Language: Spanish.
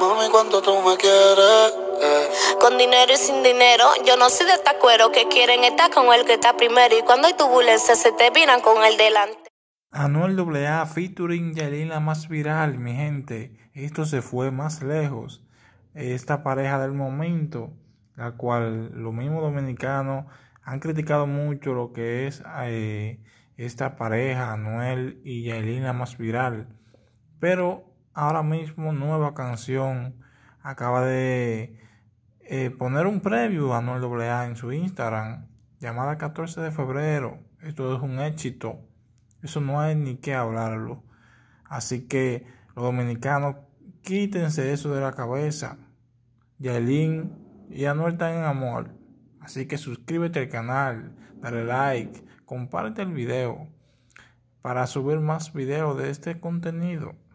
Mami, cuánto tú me quieres. Eh. Con dinero y sin dinero, yo no soy de cuero que quieren estar con el que está primero. Y cuando hay turbulencia, se te con el delante. Anuel AA featuring Yaelina más viral, mi gente. Esto se fue más lejos. Esta pareja del momento, la cual los mismos dominicanos han criticado mucho lo que es eh, esta pareja, Anuel y Yaelina más viral. Pero ahora mismo nueva canción. Acaba de eh, poner un preview a Noel AA en su Instagram. Llamada 14 de febrero. Esto es un éxito. Eso no hay ni que hablarlo. Así que los dominicanos, quítense eso de la cabeza. Yaelin y Anuel están en amor. Así que suscríbete al canal, dale like, comparte el video para subir más videos de este contenido.